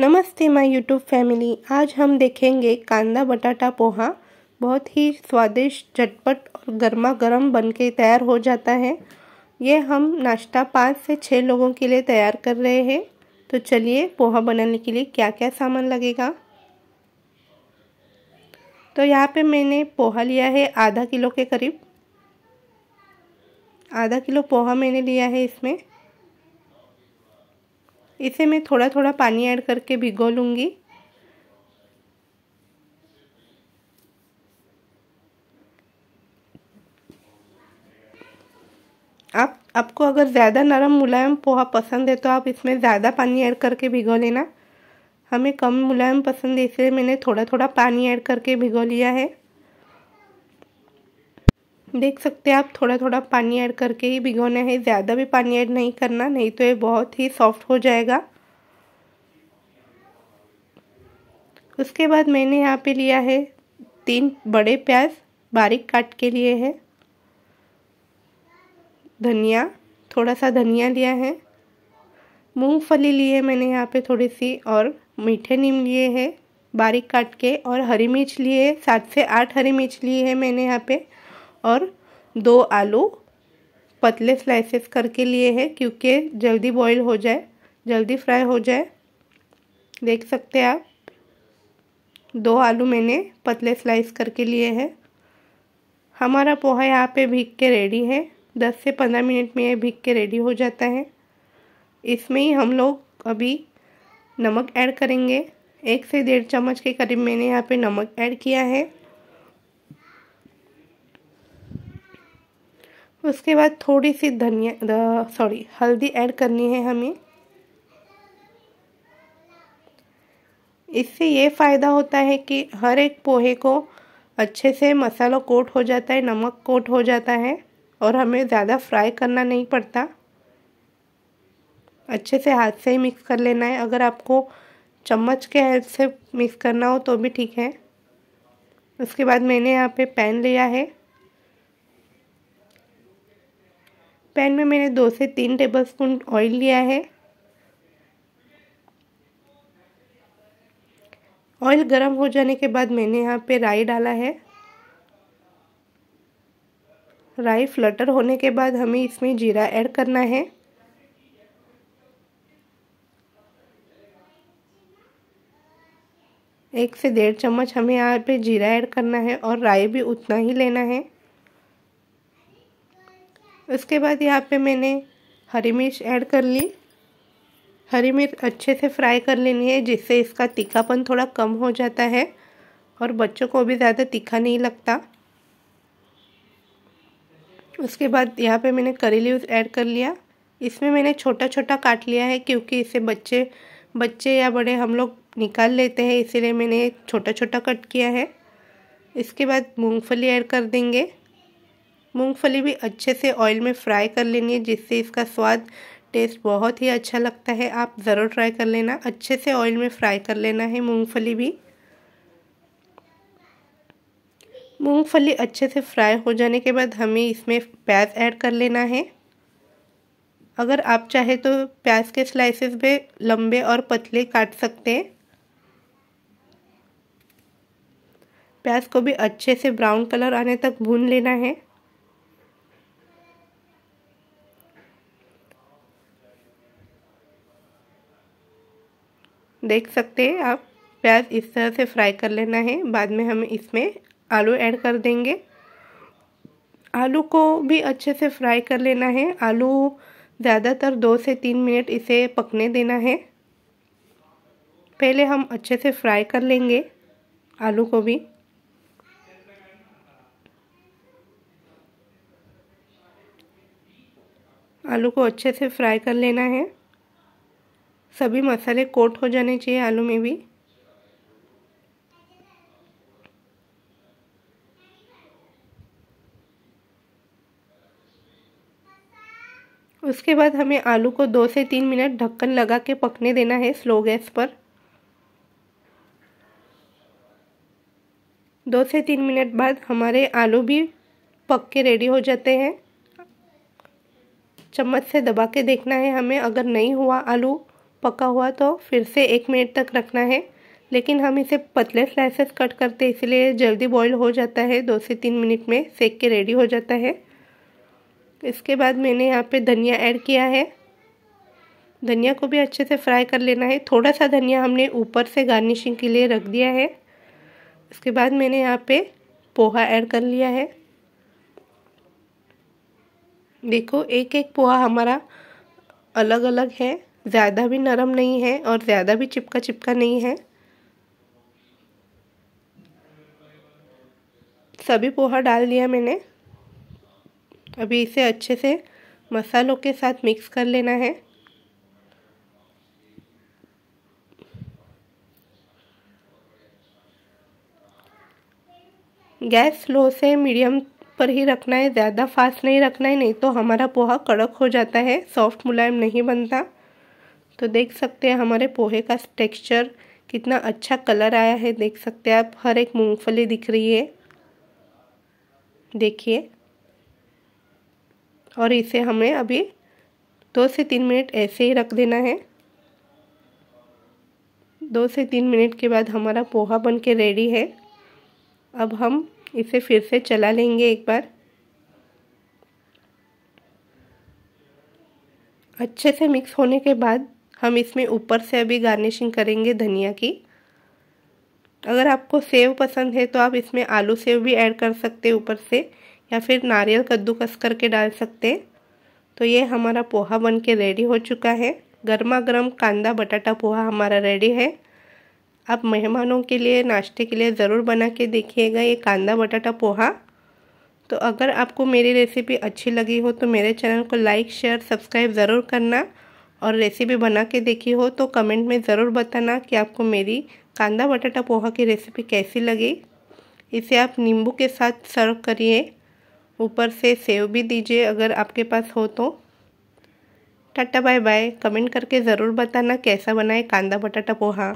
नमस्ते my YouTube family आज हम देखेंगे कांदा बटाटा पोहा बहुत ही स्वादिष्ट झटपट और गर्मा गर्म बन के तैयार हो जाता है ये हम नाश्ता पाँच से छः लोगों के लिए तैयार कर रहे हैं तो चलिए पोहा बनाने के लिए क्या क्या सामान लगेगा तो यहाँ पे मैंने पोहा लिया है आधा किलो के करीब आधा किलो पोहा मैंने लिया है इसमें इसे मैं थोड़ा थोड़ा पानी ऐड करके भिगो लूँगी आप आपको अगर ज़्यादा नरम मुलायम पोहा पसंद है तो आप इसमें ज़्यादा पानी ऐड करके भिगो लेना हमें कम मुलायम पसंद है इसलिए मैंने थोड़ा थोड़ा पानी ऐड करके भिगो लिया है देख सकते हैं आप थोड़ा थोड़ा पानी ऐड करके ही भिगोना है ज़्यादा भी पानी ऐड नहीं करना नहीं तो ये बहुत ही सॉफ्ट हो जाएगा उसके बाद मैंने यहाँ पे लिया है तीन बड़े प्याज बारीक काट के लिए है धनिया थोड़ा सा धनिया लिया है मूंगफली लिए मैंने यहाँ पे थोड़ी सी और मीठे नीम लिए हैं बारीक काट के और हरी मिर्च लिए सात से आठ हरी मिर्च लिए है मैंने यहाँ पर और दो आलू पतले स्लाइसेस करके लिए हैं क्योंकि जल्दी बॉईल हो जाए जल्दी फ्राई हो जाए देख सकते हैं आप दो आलू मैंने पतले स्लाइस करके लिए हैं हमारा पोहा यहाँ पे भीग के रेडी है दस से पंद्रह मिनट में ये भीग के रेडी हो जाता है इसमें ही हम लोग अभी नमक ऐड करेंगे एक से डेढ़ चम्मच के करीब मैंने यहाँ पे नमक ऐड किया है उसके बाद थोड़ी सी धनिया सॉरी हल्दी ऐड करनी है हमें इससे ये फ़ायदा होता है कि हर एक पोहे को अच्छे से मसाला कोट हो जाता है नमक कोट हो जाता है और हमें ज़्यादा फ्राई करना नहीं पड़ता अच्छे से हाथ से ही मिक्स कर लेना है अगर आपको चम्मच के हेल्प से मिक्स करना हो तो भी ठीक है उसके बाद मैंने यहाँ पे पैन लिया है पैन में मैंने दो से तीन टेबलस्पून ऑयल लिया है ऑयल गरम हो जाने के बाद मैंने यहाँ पे राई डाला है राई फ्लटर होने के बाद हमें इसमें जीरा ऐड करना है एक से डेढ़ चम्मच हमें यहाँ पे जीरा ऐड करना है और राई भी उतना ही लेना है उसके बाद यहाँ पे मैंने हरी मिर्च ऐड कर ली हरी मिर्च अच्छे से फ्राई कर लेनी है जिससे इसका तीखापन थोड़ा कम हो जाता है और बच्चों को भी ज़्यादा तीखा नहीं लगता उसके बाद यहाँ पे मैंने करी लीव्स ऐड कर लिया इसमें मैंने छोटा छोटा काट लिया है क्योंकि इसे बच्चे बच्चे या बड़े हम लोग निकाल लेते हैं इसीलिए मैंने छोटा छोटा कट किया है इसके बाद मूंगफली ऐड कर देंगे मूंगफली भी अच्छे से ऑयल में फ्राई कर लेनी है जिससे इसका स्वाद टेस्ट बहुत ही अच्छा लगता है आप ज़रूर ट्राई कर लेना अच्छे से ऑयल में फ्राई कर लेना है मूंगफली भी मूंगफली अच्छे से फ्राई हो जाने के बाद हमें इसमें प्याज ऐड कर लेना है अगर आप चाहे तो प्याज के स्लाइसेस भी लंबे और पतले काट सकते हैं प्याज को भी अच्छे से ब्राउन कलर आने तक भून लेना है देख सकते हैं आप प्याज इस तरह से फ्राई कर लेना है बाद में हम इसमें आलू ऐड कर देंगे आलू को भी अच्छे से फ्राई कर लेना है आलू ज़्यादातर दो से तीन मिनट इसे पकने देना है पहले हम अच्छे से फ्राई कर लेंगे आलू को भी आलू को अच्छे से फ्राई कर लेना है सभी मसाले कोट हो जाने चाहिए आलू में भी उसके बाद हमें आलू को दो से तीन मिनट ढक्कन लगा के पकने देना है स्लो गैस पर दो से तीन मिनट बाद हमारे आलू भी पक के रेडी हो जाते हैं चम्मच से दबा के देखना है हमें अगर नहीं हुआ आलू पका हुआ तो फिर से एक मिनट तक रखना है लेकिन हम इसे पतले स्लाइसेस कट करते इसलिए जल्दी बॉईल हो जाता है दो से तीन मिनट में सेक के रेडी हो जाता है इसके बाद मैंने यहाँ पे धनिया ऐड किया है धनिया को भी अच्छे से फ्राई कर लेना है थोड़ा सा धनिया हमने ऊपर से गार्निशिंग के लिए रख दिया है इसके बाद मैंने यहाँ पर पोहा ऐड कर लिया है देखो एक एक पोहा हमारा अलग अलग है ज़्यादा भी नरम नहीं है और ज़्यादा भी चिपका चिपका नहीं है सभी पोहा डाल दिया मैंने अभी इसे अच्छे से मसालों के साथ मिक्स कर लेना है गैस स्लो से मीडियम पर ही रखना है ज़्यादा फास्ट नहीं रखना है नहीं तो हमारा पोहा कड़क हो जाता है सॉफ्ट मुलायम नहीं बनता तो देख सकते हैं हमारे पोहे का टेक्सचर कितना अच्छा कलर आया है देख सकते हैं आप हर एक मूंगफली दिख रही है देखिए और इसे हमें अभी दो से तीन मिनट ऐसे ही रख देना है दो से तीन मिनट के बाद हमारा पोहा बन के रेडी है अब हम इसे फिर से चला लेंगे एक बार अच्छे से मिक्स होने के बाद हम इसमें ऊपर से अभी गार्निशिंग करेंगे धनिया की अगर आपको सेव पसंद है तो आप इसमें आलू सेव भी ऐड कर सकते हैं ऊपर से या फिर नारियल कद्दूकस करके डाल सकते हैं तो ये हमारा पोहा बन के रेडी हो चुका है गर्मा गर्म कांदा बटाटा पोहा हमारा रेडी है आप मेहमानों के लिए नाश्ते के लिए ज़रूर बना के देखिएगा ये कांदा बटाटा पोहा तो अगर आपको मेरी रेसिपी अच्छी लगी हो तो मेरे चैनल को लाइक शेयर सब्सक्राइब ज़रूर करना और रेसिपी बना के देखी हो तो कमेंट में ज़रूर बताना कि आपको मेरी कांदा बटाटा पोहा की रेसिपी कैसी लगी इसे आप नींबू के साथ सर्व करिए ऊपर से सेव भी दीजिए अगर आपके पास हो तो टाटा बाय बाय कमेंट करके ज़रूर बताना कैसा बनाए कांदा बटाटा पोहा